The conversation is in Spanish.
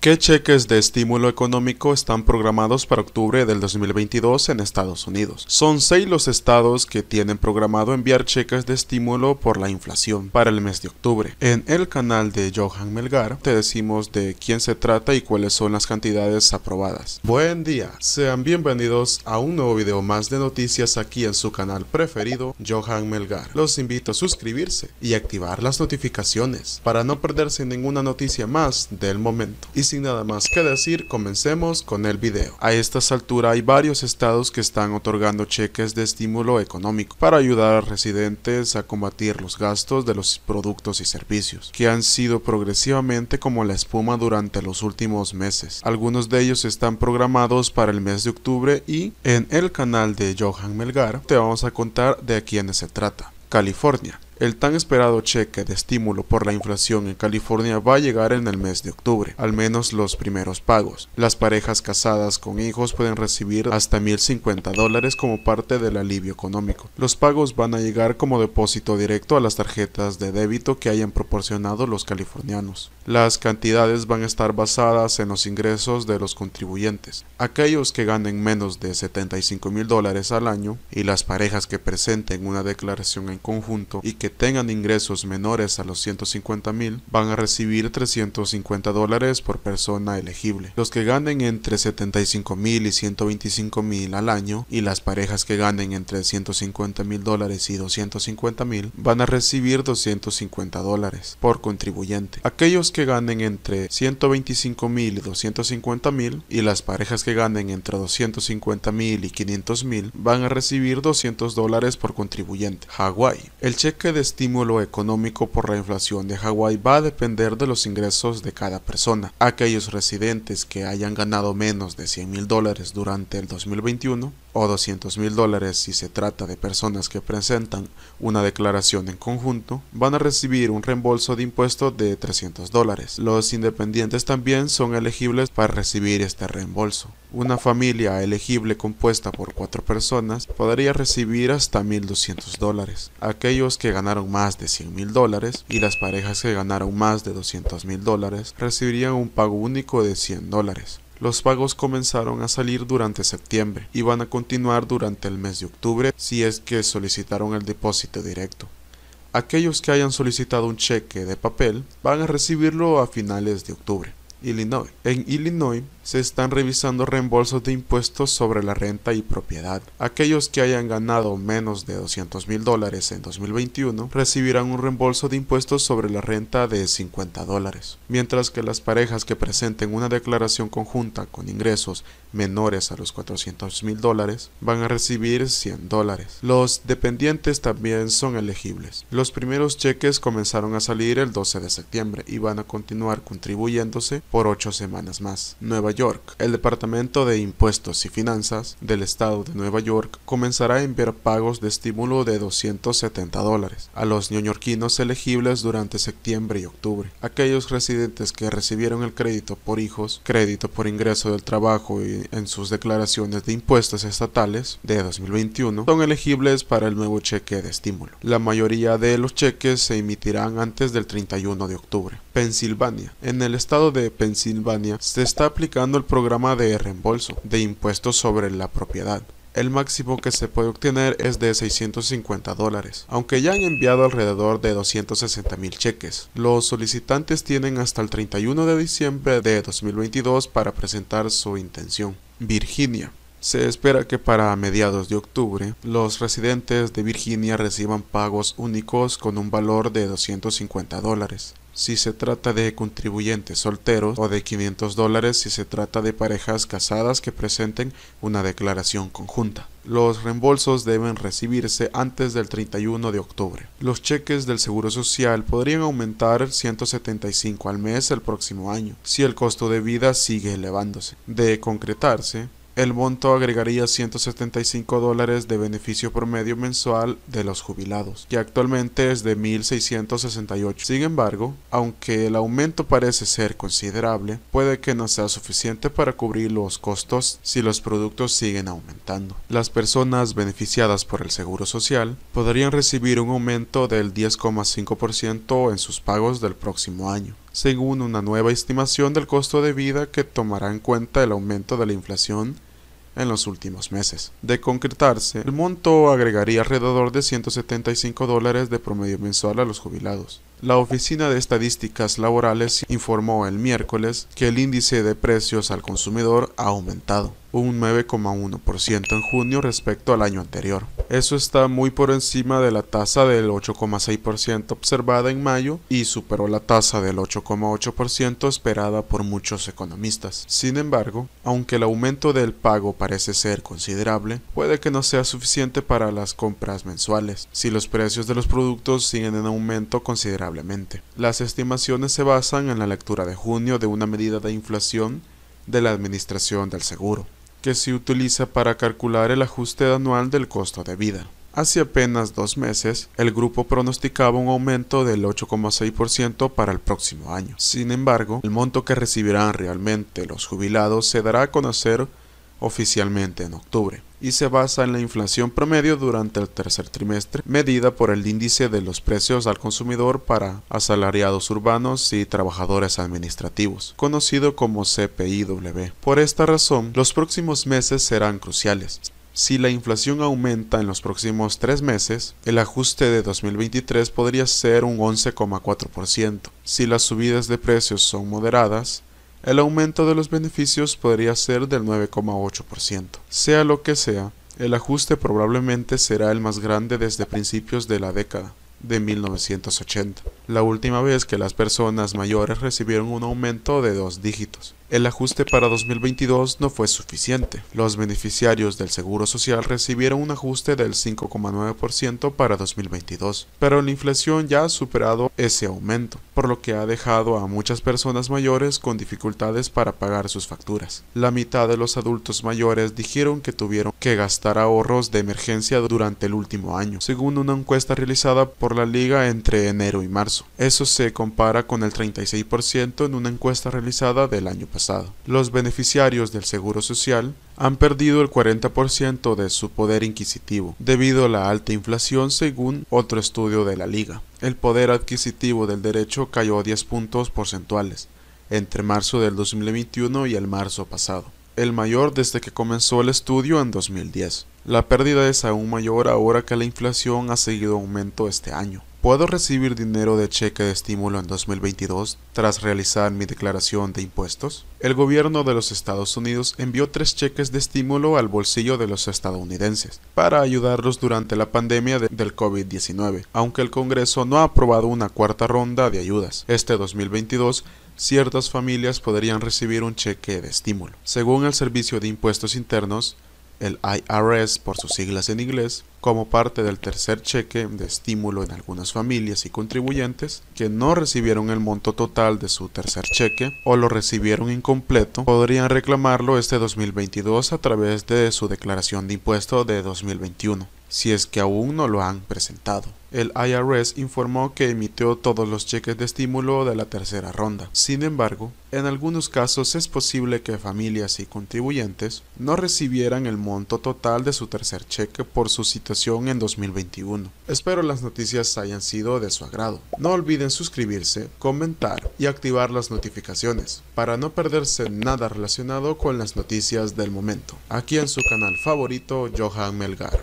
¿Qué cheques de estímulo económico están programados para octubre del 2022 en Estados Unidos? Son seis los estados que tienen programado enviar cheques de estímulo por la inflación para el mes de octubre. En el canal de Johan Melgar te decimos de quién se trata y cuáles son las cantidades aprobadas. Buen día, sean bienvenidos a un nuevo video más de noticias aquí en su canal preferido, Johan Melgar. Los invito a suscribirse y activar las notificaciones para no perderse ninguna noticia más del momento sin nada más que decir, comencemos con el video. A estas alturas hay varios estados que están otorgando cheques de estímulo económico para ayudar a residentes a combatir los gastos de los productos y servicios, que han sido progresivamente como la espuma durante los últimos meses. Algunos de ellos están programados para el mes de octubre y en el canal de Johan Melgar te vamos a contar de quiénes se trata. California. El tan esperado cheque de estímulo por la inflación en California va a llegar en el mes de octubre, al menos los primeros pagos. Las parejas casadas con hijos pueden recibir hasta 1.050 dólares como parte del alivio económico. Los pagos van a llegar como depósito directo a las tarjetas de débito que hayan proporcionado los californianos. Las cantidades van a estar basadas en los ingresos de los contribuyentes. Aquellos que ganen menos de $75,000 mil dólares al año y las parejas que presenten una declaración en conjunto y que tengan ingresos menores a los 150 mil van a recibir 350 dólares por persona elegible. Los que ganen entre 75 mil y 125 mil al año y las parejas que ganen entre 150 mil dólares y 250 mil van a recibir 250 dólares por contribuyente. Aquellos que ganen entre 125 mil y 250 mil y las parejas que ganen entre 250 mil y 500 mil van a recibir 200 dólares por contribuyente. Hawái. El cheque de estímulo económico por la inflación de Hawái va a depender de los ingresos de cada persona. Aquellos residentes que hayan ganado menos de 100 mil dólares durante el 2021 o 200 mil dólares si se trata de personas que presentan una declaración en conjunto, van a recibir un reembolso de impuesto de 300 dólares. Los independientes también son elegibles para recibir este reembolso. Una familia elegible compuesta por cuatro personas podría recibir hasta 1.200 dólares. Aquellos que ganaron más de 100 mil dólares y las parejas que ganaron más de 200 mil dólares recibirían un pago único de 100 dólares. Los pagos comenzaron a salir durante septiembre y van a continuar durante el mes de octubre si es que solicitaron el depósito directo. Aquellos que hayan solicitado un cheque de papel van a recibirlo a finales de octubre. Illinois. En Illinois, se están revisando reembolsos de impuestos sobre la renta y propiedad. Aquellos que hayan ganado menos de 200 mil dólares en 2021 recibirán un reembolso de impuestos sobre la renta de 50 dólares, mientras que las parejas que presenten una declaración conjunta con ingresos menores a los 400 mil dólares van a recibir 100 dólares. Los dependientes también son elegibles. Los primeros cheques comenzaron a salir el 12 de septiembre y van a continuar contribuyéndose por 8 semanas más. Nueva el Departamento de Impuestos y Finanzas del Estado de Nueva York comenzará a enviar pagos de estímulo de 270 dólares a los neoyorquinos elegibles durante septiembre y octubre. Aquellos residentes que recibieron el crédito por hijos, crédito por ingreso del trabajo y en sus declaraciones de impuestos estatales de 2021 son elegibles para el nuevo cheque de estímulo. La mayoría de los cheques se emitirán antes del 31 de octubre. Pensilvania. En el estado de Pensilvania se está aplicando el programa de reembolso de impuestos sobre la propiedad. El máximo que se puede obtener es de 650 dólares, aunque ya han enviado alrededor de 260 mil cheques. Los solicitantes tienen hasta el 31 de diciembre de 2022 para presentar su intención. Virginia. Se espera que para mediados de octubre los residentes de Virginia reciban pagos únicos con un valor de 250 dólares si se trata de contribuyentes solteros o de 500 dólares si se trata de parejas casadas que presenten una declaración conjunta. Los reembolsos deben recibirse antes del 31 de octubre. Los cheques del Seguro Social podrían aumentar 175 al mes el próximo año, si el costo de vida sigue elevándose. De concretarse, el monto agregaría 175 dólares de beneficio promedio mensual de los jubilados, que actualmente es de 1.668. Sin embargo, aunque el aumento parece ser considerable, puede que no sea suficiente para cubrir los costos si los productos siguen aumentando. Las personas beneficiadas por el Seguro Social podrían recibir un aumento del 10,5% en sus pagos del próximo año según una nueva estimación del costo de vida que tomará en cuenta el aumento de la inflación en los últimos meses. De concretarse, el monto agregaría alrededor de 175 dólares de promedio mensual a los jubilados. La Oficina de Estadísticas Laborales informó el miércoles que el índice de precios al consumidor ha aumentado un 9,1% en junio respecto al año anterior. Eso está muy por encima de la tasa del 8,6% observada en mayo y superó la tasa del 8,8% esperada por muchos economistas. Sin embargo, aunque el aumento del pago parece ser considerable, puede que no sea suficiente para las compras mensuales, si los precios de los productos siguen en aumento considerablemente. Las estimaciones se basan en la lectura de junio de una medida de inflación de la Administración del Seguro que se utiliza para calcular el ajuste anual del costo de vida. Hace apenas dos meses, el grupo pronosticaba un aumento del 8,6% para el próximo año. Sin embargo, el monto que recibirán realmente los jubilados se dará a conocer oficialmente en octubre y se basa en la inflación promedio durante el tercer trimestre, medida por el índice de los precios al consumidor para asalariados urbanos y trabajadores administrativos, conocido como CPIW. Por esta razón, los próximos meses serán cruciales. Si la inflación aumenta en los próximos tres meses, el ajuste de 2023 podría ser un 11,4%. Si las subidas de precios son moderadas, el aumento de los beneficios podría ser del 9,8%. Sea lo que sea, el ajuste probablemente será el más grande desde principios de la década de 1980, la última vez que las personas mayores recibieron un aumento de dos dígitos el ajuste para 2022 no fue suficiente. Los beneficiarios del Seguro Social recibieron un ajuste del 5,9% para 2022, pero la inflación ya ha superado ese aumento, por lo que ha dejado a muchas personas mayores con dificultades para pagar sus facturas. La mitad de los adultos mayores dijeron que tuvieron que gastar ahorros de emergencia durante el último año, según una encuesta realizada por la Liga entre enero y marzo. Eso se compara con el 36% en una encuesta realizada del año pasado. Los beneficiarios del Seguro Social han perdido el 40% de su poder inquisitivo debido a la alta inflación según otro estudio de la Liga. El poder adquisitivo del derecho cayó 10 puntos porcentuales entre marzo del 2021 y el marzo pasado, el mayor desde que comenzó el estudio en 2010. La pérdida es aún mayor ahora que la inflación ha seguido aumento este año. ¿Puedo recibir dinero de cheque de estímulo en 2022 tras realizar mi declaración de impuestos? El gobierno de los Estados Unidos envió tres cheques de estímulo al bolsillo de los estadounidenses para ayudarlos durante la pandemia del COVID-19, aunque el Congreso no ha aprobado una cuarta ronda de ayudas. Este 2022 ciertas familias podrían recibir un cheque de estímulo. Según el Servicio de Impuestos Internos, el IRS por sus siglas en inglés, como parte del tercer cheque de estímulo en algunas familias y contribuyentes que no recibieron el monto total de su tercer cheque o lo recibieron incompleto, podrían reclamarlo este 2022 a través de su declaración de impuesto de 2021 si es que aún no lo han presentado. El IRS informó que emitió todos los cheques de estímulo de la tercera ronda. Sin embargo, en algunos casos es posible que familias y contribuyentes no recibieran el monto total de su tercer cheque por su situación en 2021. Espero las noticias hayan sido de su agrado. No olviden suscribirse, comentar y activar las notificaciones para no perderse nada relacionado con las noticias del momento. Aquí en su canal favorito, Johan Melgar.